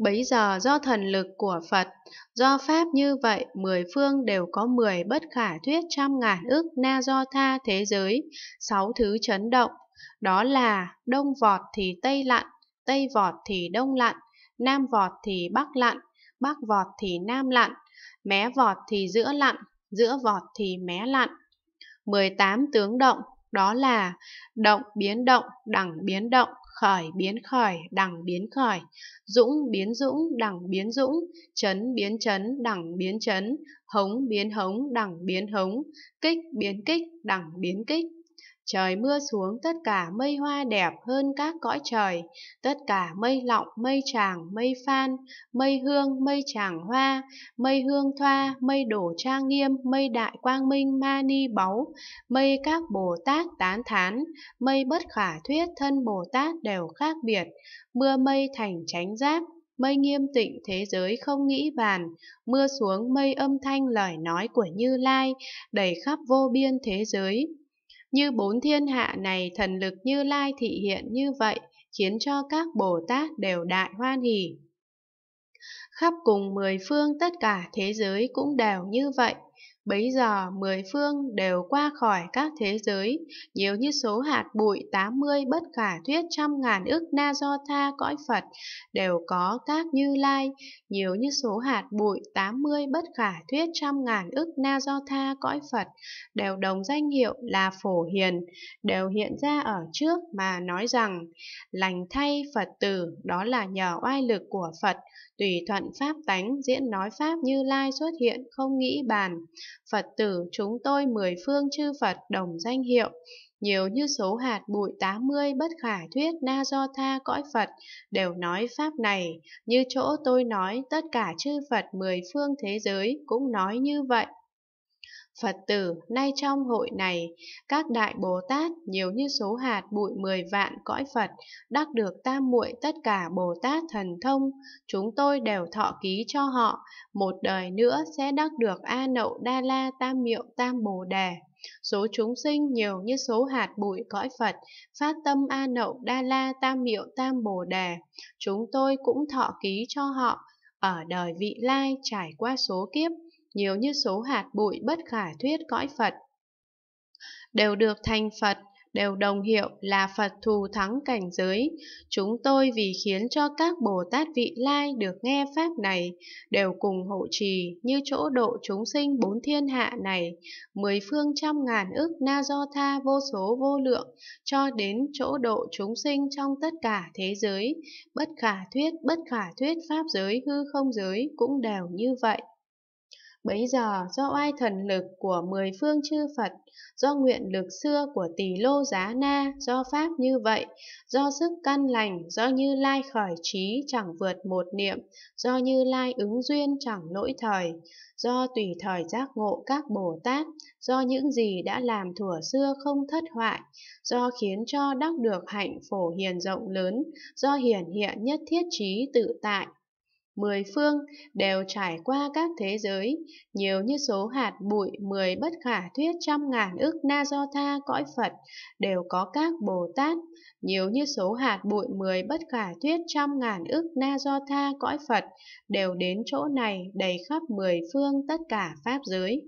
Bấy giờ do thần lực của Phật, do Pháp như vậy, mười phương đều có mười bất khả thuyết trăm ngàn ức na do tha thế giới, sáu thứ chấn động, đó là đông vọt thì tây lặn, tây vọt thì đông lặn, nam vọt thì bắc lặn, bắc vọt thì nam lặn, mé vọt thì giữa lặn, giữa vọt thì mé lặn. 18 tướng động, đó là động biến động, đẳng biến động, khởi biến khởi, đẳng biến khởi, dũng biến dũng, đẳng biến dũng, chấn biến chấn, đẳng biến chấn, hống biến hống, đẳng biến hống, kích biến kích, đẳng biến kích. Trời mưa xuống tất cả mây hoa đẹp hơn các cõi trời, tất cả mây lọng, mây tràng, mây phan, mây hương, mây tràng hoa, mây hương thoa, mây đổ trang nghiêm, mây đại quang minh ma ni báu, mây các Bồ Tát tán thán, mây bất khả thuyết thân Bồ Tát đều khác biệt, mưa mây thành chánh giác, mây nghiêm tịnh thế giới không nghĩ bàn, mưa xuống mây âm thanh lời nói của Như Lai, đầy khắp vô biên thế giới. Như bốn thiên hạ này thần lực như lai thị hiện như vậy, khiến cho các Bồ Tát đều đại hoan hỷ. Khắp cùng mười phương tất cả thế giới cũng đều như vậy, bấy giờ mười phương đều qua khỏi các thế giới, nhiều như số hạt bụi tám mươi bất khả thuyết trăm ngàn ức na do tha cõi Phật, đều có các như lai, nhiều như số hạt bụi tám mươi bất khả thuyết trăm ngàn ức na do tha cõi Phật, đều đồng danh hiệu là phổ hiền, đều hiện ra ở trước mà nói rằng, lành thay Phật tử, đó là nhờ oai lực của Phật, tùy thuận pháp tánh diễn nói pháp như lai xuất hiện không nghĩ bàn Phật tử chúng tôi mười phương chư Phật đồng danh hiệu, nhiều như số hạt bụi tám mươi bất khả thuyết na do tha cõi Phật đều nói pháp này, như chỗ tôi nói tất cả chư Phật mười phương thế giới cũng nói như vậy. Phật tử nay trong hội này, các đại Bồ Tát nhiều như số hạt bụi mười vạn cõi Phật, đắc được tam muội tất cả Bồ Tát thần thông, chúng tôi đều thọ ký cho họ, một đời nữa sẽ đắc được A Nậu Đa La Tam Miệu Tam Bồ Đề. Số chúng sinh nhiều như số hạt bụi cõi Phật, phát tâm A Nậu Đa La Tam Miệu Tam Bồ Đề, chúng tôi cũng thọ ký cho họ, ở đời vị lai trải qua số kiếp, nhiều như số hạt bụi bất khả thuyết cõi Phật. Đều được thành Phật, đều đồng hiệu là Phật thù thắng cảnh giới. Chúng tôi vì khiến cho các Bồ Tát vị lai được nghe Pháp này, đều cùng hộ trì như chỗ độ chúng sinh bốn thiên hạ này, mười phương trăm ngàn ức na do tha vô số vô lượng, cho đến chỗ độ chúng sinh trong tất cả thế giới, bất khả thuyết, bất khả thuyết Pháp giới hư không giới cũng đều như vậy. Bấy giờ do oai thần lực của mười phương chư Phật, do nguyện lực xưa của tỷ lô giá na, do pháp như vậy, do sức căn lành, do như lai khởi trí chẳng vượt một niệm, do như lai ứng duyên chẳng lỗi thời, do tùy thời giác ngộ các Bồ Tát, do những gì đã làm thủa xưa không thất hoại, do khiến cho đắc được hạnh phổ hiền rộng lớn, do hiển hiện nhất thiết trí tự tại, mười phương đều trải qua các thế giới, nhiều như số hạt bụi mười bất khả thuyết trăm ngàn ức na do tha cõi Phật đều có các Bồ Tát, nhiều như số hạt bụi mười bất khả thuyết trăm ngàn ức na do tha cõi Phật đều đến chỗ này đầy khắp mười phương tất cả pháp giới.